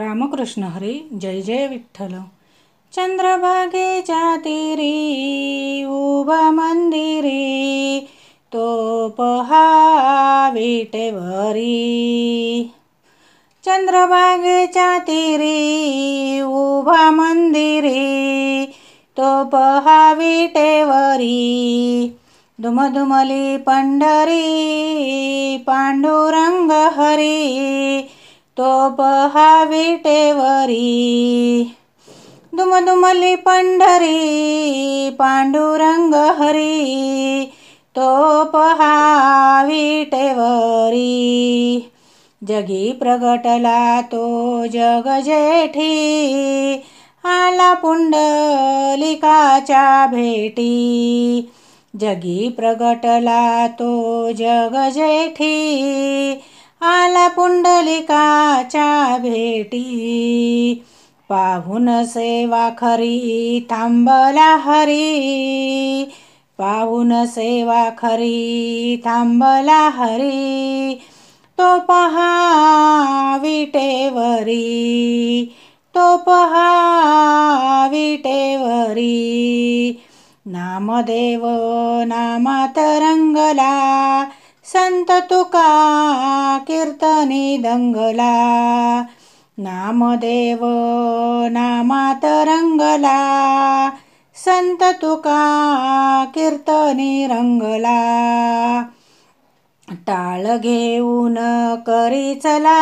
रामकृष्ण हरी जय जय विठ्ठल चंद्रभागे जातीरी उभ मंदिरी तो पहा विटेवरी चंद्रभागे तिरी उभा मंदिरी तो पहा विटेवरी पंढरी पांडुरंग हरी तो पहा विटेवरी दुमदुमली पंढरी पांडुरंग हरी तो पहा विटेवरी जगी प्रगटला तो जग जेठी आला पुंडलिकाच्या भेटी जगी प्रगटला तो जग जेठी आला पुंडलिकाच्या भेटी पाहून सेवा खरी थांबला हरी पाहून सेवा खरी थांबला हरी तो पहा विटेवरी तो पहा विटेवरी नामदेव नामात रंगला संत तुका कीर्तनी दंगला नामदेव नामात रंगला संत तुका कीर्तनी रंगला टाळ घेऊन करी चला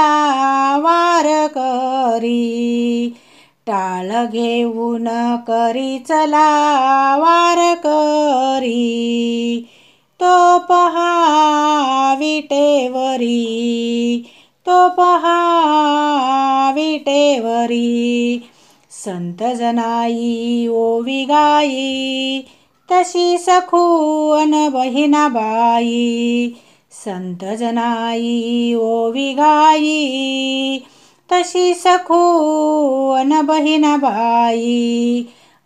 वार करी टाळ घेऊन करी चला वार करी तो पहा विटेवरी तो विटेवरी संत जनाई ओवी गाई तशी सखू बहिना बाई संत जनाई ओवी गाई तशी सखू बहिना बाई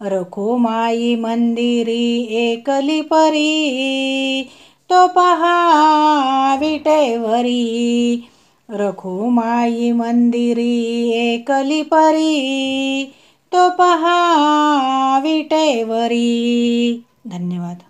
रखुमाई मंदिरी एकली परी तो पहा विटेवरी रखुमाई मंदिरी एकली परी तो पहा विटेवरी धन्यवाद